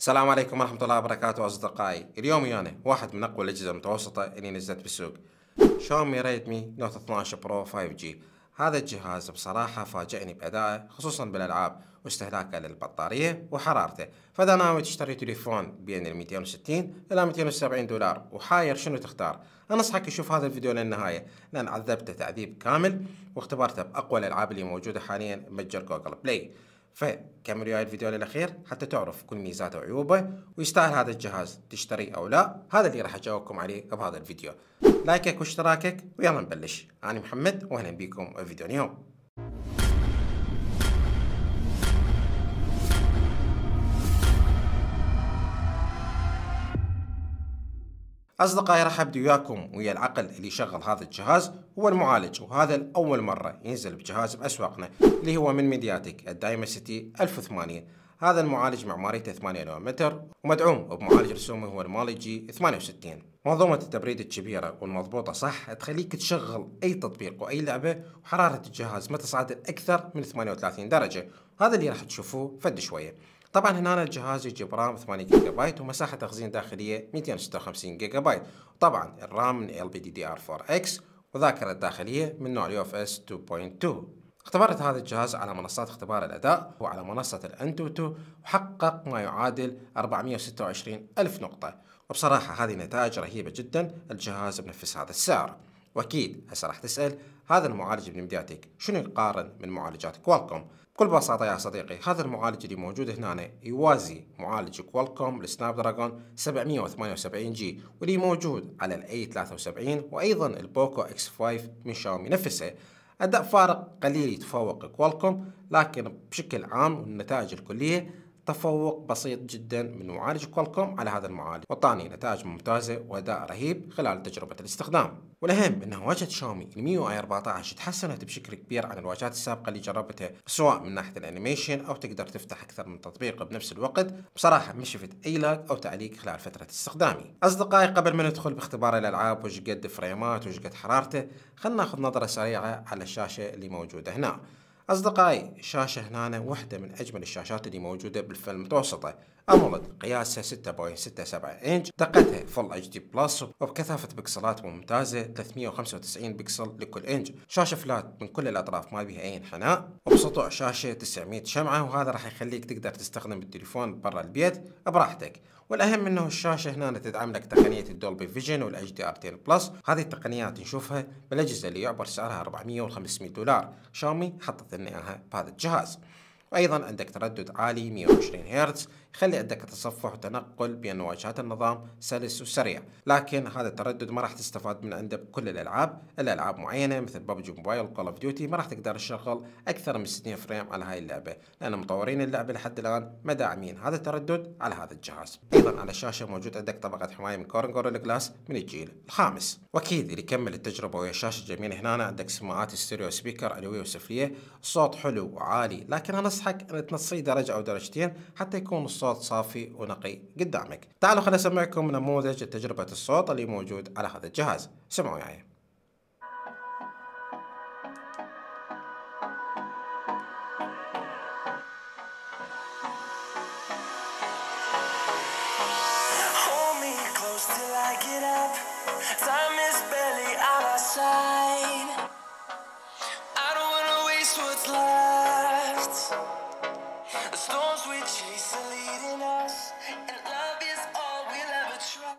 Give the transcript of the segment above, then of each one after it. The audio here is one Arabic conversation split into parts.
السلام عليكم ورحمة الله وبركاته أصدقائي اليوم ويانا يعني واحد من أقوى الأجهزة المتوسطة اللي نزلت بالسوق شاومي ريدمي نوت 12 برو 5G هذا الجهاز بصراحة فاجئني بأدائه خصوصا بالألعاب واستهلاكه للبطارية وحرارته فإذا ناوي تشتري تليفون بين ال 260 إلى 270 دولار وحاير شنو تختار أنصحك تشوف هذا الفيديو للنهاية لأن عذبته تعذيب كامل واختبرته بأقوى الألعاب اللي موجودة حاليا بمتجر جوجل بلاي فكملوا هاي الفيديو للاخير حتى تعرف كل ميزاته وعيوبه ويستاهل هذا الجهاز تشتري او لا هذا اللي راح اجاوبكم عليه بهذا الفيديو لايكك واشتراكك ويلا نبلش انا محمد واهلا بكم في فيديو اليوم أصدقائي راح وياكم ويا العقل اللي يشغل هذا الجهاز هو المعالج وهذا الأول مرة ينزل بجهاز بأسواقنا اللي هو من ميدياتك الدايما سيتي 1080 هذا المعالج معماريته 8 متر ومدعوم بمعالج رسومي هو المالي جي 68 منظومة التبريد الكبيرة والمضبوطة صح تخليك تشغل أي تطبيق وأي لعبة وحرارة الجهاز ما تصعد أكثر من 38 درجة هذا اللي راح تشوفوه فد شوية طبعا هنا الجهاز يجيب رام 8 جيجا بايت ومساحه تخزين داخليه 256 جيجا بايت طبعا الرام من ال بي دي دي ار 4 اكس وذاكره داخليه من نوع يو اف اس 2.2 اختبرت هذا الجهاز على منصات اختبار الأداء وعلى منصة الأنتوتو وحقق ما يعادل 426 ألف نقطة وبصراحة هذه نتائج رهيبة جدا الجهاز بنفس هذا السعر واكيد هسه راح تسال هذا المعالج بنمدياتك شنو يقارن من معالجات كوالكوم بكل بساطه يا صديقي هذا المعالج اللي موجود هنا يوازي معالج كوالكوم السناب دراجون 778 جي واللي موجود على الاي 73 وايضا البوكو اكس 5 من شاومي نفسه اداء فارق قليل يتفوق كوالكوم لكن بشكل عام النتائج الكليه تفوق بسيط جدا من معالج كوالكوم على هذا المعالج وطاني نتائج ممتازة وأداء رهيب خلال تجربة الاستخدام والأهم أن واجهة شاومي الميو اي 14 تحسنت بشكل كبير عن الواجهات السابقة اللي جربتها سواء من ناحية الأنيميشن أو تقدر تفتح أكثر من تطبيق بنفس الوقت بصراحة ما شفت أي لاج أو تعليق خلال فترة استخدامي أصدقائي قبل ما ندخل باختبار الألعاب وش قد فريمات وش قد حرارته خلنا ناخذ نظرة سريعة على الشاشة اللي موجودة هنا أصدقائي الشاشة هنا واحدة من أجمل الشاشات اللي موجودة بالفئة المتوسطة امولد قياسها 6.67 انش دقتها فل اتش دي بلس وبكثافه بكسلات ممتازه 395 بكسل لكل انج شاشه فلات من كل الاطراف ما بيها اي انحناء وبسطوع شاشه 900 شمعه وهذا راح يخليك تقدر تستخدم التليفون برا البيت براحتك والاهم انه الشاشه هنا تدعم لك تقنيه الدولبي فيجن والاتش دي ار 10 بلس هذه التقنيات نشوفها بالاجهزه اللي يعبر سعرها 400 و500 دولار شاومي حطت لنا اياها بهذا الجهاز وايضا عندك تردد عالي 120 هرتز يخلي عندك تصفح وتنقل بين واجهات النظام سلس وسريع لكن هذا التردد ما راح تستفاد من عنده بكل الالعاب الالعاب معينه مثل ببجي موبايل وكول اوف ديوتي ما راح تقدر تشغل اكثر من 60 فريم على هاي اللعبه لان مطورين اللعبه لحد الان ما داعمين هذا التردد على هذا الجهاز ايضا على الشاشه موجود عندك طبقه حمايه من كورن جوريلا جلاس من الجيل الخامس واكيد اللي يكمل التجربه ويا الشاشه الجميله هنا عندك سماعات ستيريو سبيكر علويه وسفليه الصوت حلو وعالي لكن انصحك ان تنصيه درجه او درجتين حتى يكون الصوت صافي ونقي قدامك تعالوا خليني اسمعكم نموذج تجربة الصوت اللي موجود على هذا الجهاز سمعوا معي يعني. storms we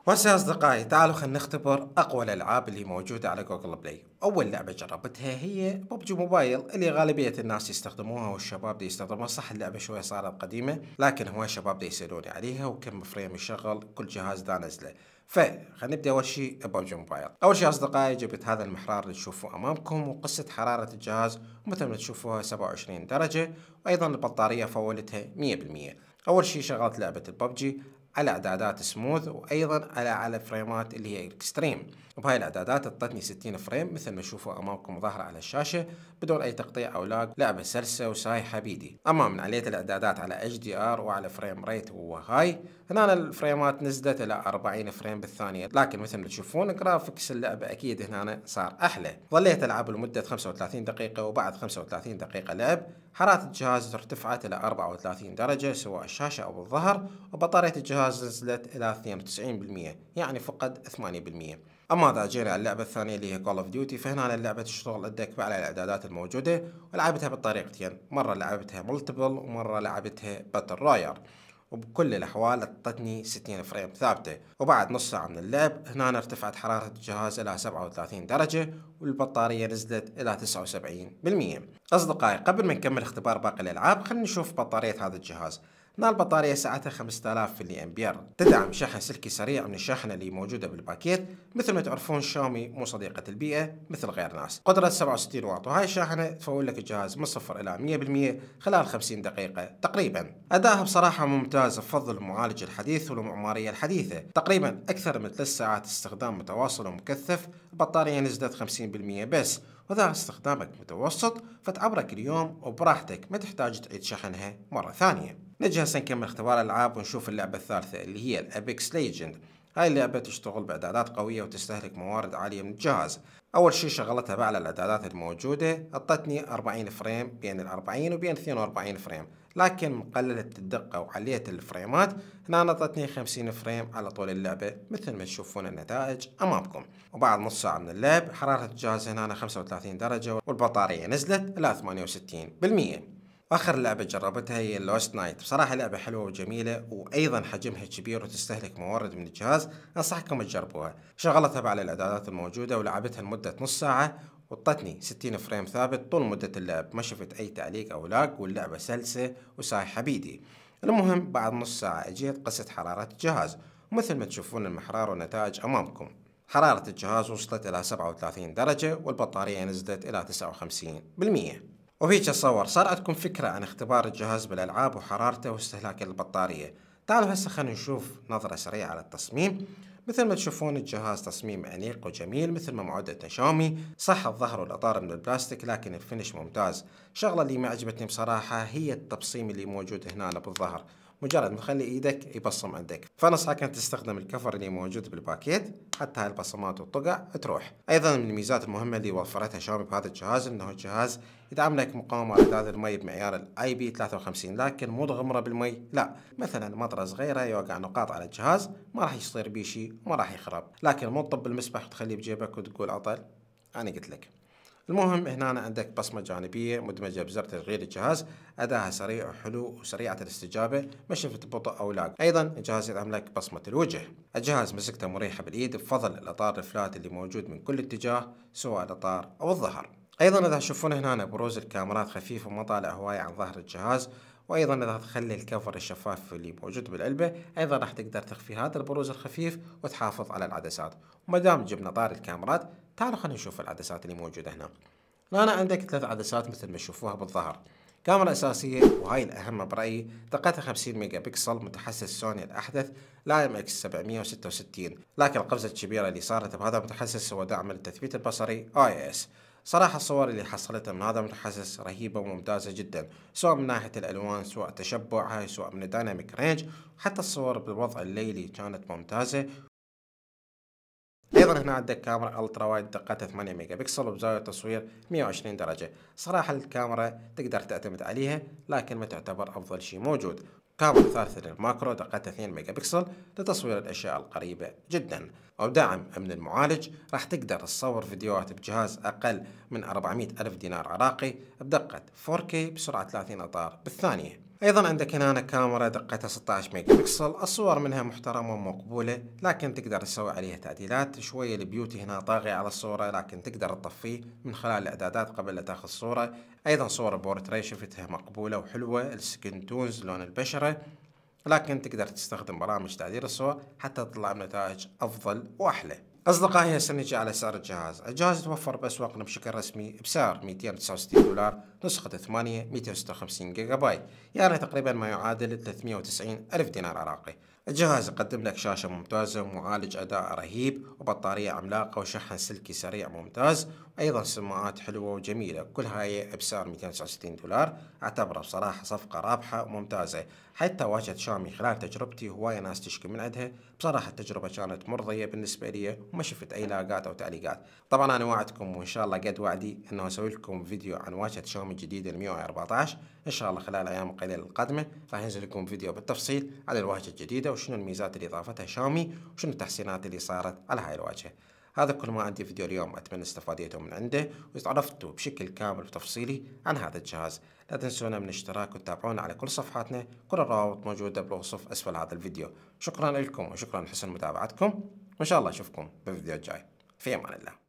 بس يا أصدقائي تعالوا خلينا نختبر أقوى الألعاب اللي موجودة على جوجل بلاي أول لعبة جربتها هي ببجي موبايل اللي غالبية الناس يستخدموها والشباب دي يستخدموها صح اللعبة شوية صارت قديمة لكن هواي شباب دي يسألوني عليها وكم فريم يشغل كل جهاز دا نزله خلينا نبدا اول شيء ببجي موبايل اول شيء اصدقائي جبت هذا المحرار اللي تشوفوه امامكم وقصه حراره الجهاز مثل ما تشوفوها 27 درجه وايضا البطاريه فولتها 100% اول شيء شغلت لعبه الببجي على اعدادات سموث وايضا على على فريمات اللي هي اكستريم وبهاي الاعدادات اعطتني 60 فريم مثل ما تشوفوا امامكم ظاهره على الشاشه بدون اي تقطيع او لاج لعبه سلسه وسايحه بيدي اما من عليه الاعدادات على اتش دي ار وعلى فريم ريت هو هاي هنا الفريمات نزلت الى 40 فريم بالثانيه لكن مثل ما تشوفون جرافيكس اللعبه اكيد هنا صار احلى ظليت العب لمده 35 دقيقه وبعد 35 دقيقه لعب حرارة الجهاز ارتفعت إلى 34 درجة سواء الشاشة أو الظهر وبطارية الجهاز نزلت إلى 92% يعني فقد 8% أما إذا جينا اللعبة الثانية اللي هي كول أوف ديوتي فهنا اللعبة تشتغل عندك على الإعدادات الموجودة ولعبتها بطريقتين مرة لعبتها ملتبل ومرة لعبتها باتل رويال وبكل الأحوال أعطتني 60 فريم ثابتة وبعد نص ساعة من اللعب هنا ارتفعت حرارة الجهاز إلى 37 درجة والبطارية نزلت إلى 79% أصدقائي قبل ما نكمل اختبار باقي الألعاب خلينا نشوف بطارية هذا الجهاز نال البطارية سعتها 5000 ملي أمبير تدعم شحن سلكي سريع من الشاحنة اللي موجودة بالباكيت مثل ما تعرفون شاومي مو صديقة البيئة مثل غير ناس قدرة 67 واط وهاي الشاحنة تفول لك الجهاز من صفر إلى 100% خلال 50 دقيقة تقريبا أدائها بصراحة ممتاز بفضل المعالج الحديث والمعمارية الحديثة تقريبا أكثر من 3 ساعات استخدام متواصل ومكثف البطارية نزلت 50% بس وإذا استخدامك متوسط فتعبرك اليوم وبراحتك ما تحتاج تعيد شحنها مرة ثانية نجي هسه نكمل اختبار الألعاب ونشوف اللعبة الثالثة اللي هي الأبيكس ليجند هاي اللعبة تشتغل بإعدادات قوية وتستهلك موارد عالية من الجهاز أول شي شغلتها بأعلى الإعدادات الموجودة أعطتني 40 فريم بين ال 40 وبين 42 فريم لكن قللت الدقة وعليت الفريمات هنا أعطتني 50 فريم على طول اللعبة مثل ما تشوفون النتائج أمامكم وبعد نص ساعة من اللعب حرارة الجهاز هنا 35 درجة والبطارية نزلت إلى 68% واخر لعبه جربتها هي لوست نايت بصراحه لعبه حلوه وجميله وايضا حجمها كبير وتستهلك موارد من الجهاز انصحكم تجربوها شغلتها على الاعدادات الموجوده ولعبتها لمده نص ساعه وطتني 60 فريم ثابت طول مدة اللعب ما شفت أي تعليق أو لاق واللعبة سلسة وسايحة بيدي المهم بعد نص ساعة أجيت قست حرارة الجهاز ومثل ما تشوفون المحرار والنتائج أمامكم حرارة الجهاز وصلت إلى 37 درجة والبطارية نزلت إلى 59% وهيك صور صار عندكم فكرة عن اختبار الجهاز بالألعاب وحرارته واستهلاك البطارية تعالوا هسه خلينا نشوف نظرة سريعة على التصميم مثل ما تشوفون الجهاز تصميم أنيق وجميل مثل ما معدتنا شاومي صح الظهر والأطار من البلاستيك لكن الفينش ممتاز الشغلة اللي ما عجبتني بصراحة هي التبصيم اللي موجود هنا بالظهر مجرد ما تخلي ايدك يبصم عندك فنصحك انك تستخدم الكفر اللي موجود بالباكيت حتى هاي البصمات والطقع تروح ايضا من الميزات المهمه اللي وفرتها شاومي بهذا الجهاز انه الجهاز يدعم لك مقاومه اعداد المي بمعيار الاي بي 53 لكن مو تغمره بالمي لا مثلا مطره صغيره يوقع نقاط على الجهاز ما راح يصير بي شيء وما راح يخرب لكن مو تطب المسبح وتخليه بجيبك وتقول عطل انا قلت لك المهم هنا أنا عندك بصمة جانبية مدمجة بزر تشغيل الجهاز أداها سريع وحلو وسريعة الاستجابة ما شفت بطء أو لاق أيضا الجهاز يدعم لك بصمة الوجه الجهاز مسكته مريحة بالإيد بفضل الأطار الفلات اللي موجود من كل اتجاه سواء الأطار أو الظهر أيضا إذا تشوفون هنا بروز الكاميرات خفيف وما طالع هواية عن ظهر الجهاز وايضا اذا تخلي الكفر الشفاف اللي موجود بالعلبه ايضا راح تقدر تخفي هذا البروز الخفيف وتحافظ على العدسات وما دام جبنا طار الكاميرات تعالوا خلينا نشوف العدسات اللي موجودة هنا أنا عندك ثلاث عدسات مثل ما تشوفوها بالظهر كاميرا أساسية وهاي الأهم برأيي دقتها 50 ميجا بكسل متحسس سوني الأحدث لايم اكس 766 لكن القفزة الكبيرة اللي صارت بهذا المتحسس هو دعم للتثبيت البصري اي اس صراحة الصور اللي حصلتها من هذا المتحسس رهيبة وممتازة جدا سواء من ناحية الألوان سواء تشبعها سواء من الديناميك رينج حتى الصور بالوضع الليلي كانت ممتازة ايضا هنا عندك كاميرا الترا وايد دقتها 8 ميجا بكسل وبزاويه تصوير 120 درجه صراحه الكاميرا تقدر تعتمد عليها لكن ما تعتبر افضل شيء موجود كاميرا ثالثة للماكرو دقتها 2 ميجا بكسل لتصوير الأشياء القريبة جدا وبدعم من المعالج راح تقدر تصور فيديوهات بجهاز أقل من 400 ألف دينار عراقي بدقة 4K بسرعة 30 أطار بالثانية ايضا عندك هنا كاميرا دقتها 16 ميجا بكسل الصور منها محترمة ومقبولة لكن تقدر تسوي عليها تعديلات شوية البيوتي هنا طاغية على الصورة لكن تقدر تطفيه من خلال الاعدادات قبل لا تاخذ صورة ايضا صور بورتري شفتها مقبولة وحلوة السكن تونز لون البشرة لكن تقدر تستخدم برامج تعديل الصور حتى تطلع بنتائج افضل واحلى أصدقائي نجي على سعر الجهاز الجهاز يتوفر بأسواقنا بشكل رسمي بسعر 269 دولار نسخة 8 256 جيجا بايت يعني تقريبا ما يعادل 390 ألف دينار عراقي الجهاز يقدم لك شاشة ممتازة ومعالج أداء رهيب وبطارية عملاقة وشحن سلكي سريع ممتاز وأيضا سماعات حلوة وجميلة كل هاي بسعر 269 دولار أعتبره بصراحة صفقة رابحة وممتازة حتى واجهة شامي خلال تجربتي هواية ناس تشكي من عندها بصراحة التجربة كانت مرضية بالنسبة لي وما شفت أي لاقات أو تعليقات طبعا أنا وعدكم وإن شاء الله قد وعدي أنه أسوي لكم فيديو عن واجهة شاومي الجديدة 114 إن شاء الله خلال الأيام القليلة القادمة راح ينزل لكم فيديو بالتفصيل على الواجهة الجديدة الجديدة وشنو الميزات اللي ضافتها شاومي وشنو التحسينات اللي صارت على هاي الواجهة هذا كل ما عندي فيديو اليوم أتمنى استفاديتوا من عنده وتعرفتوا بشكل كامل وتفصيلي عن هذا الجهاز لا تنسونا من الاشتراك وتتابعونا على كل صفحاتنا كل الروابط موجودة بالوصف أسفل هذا الفيديو شكرا لكم وشكرا لحسن متابعتكم وإن شاء الله أشوفكم بالفيديو الجاي في أمان الله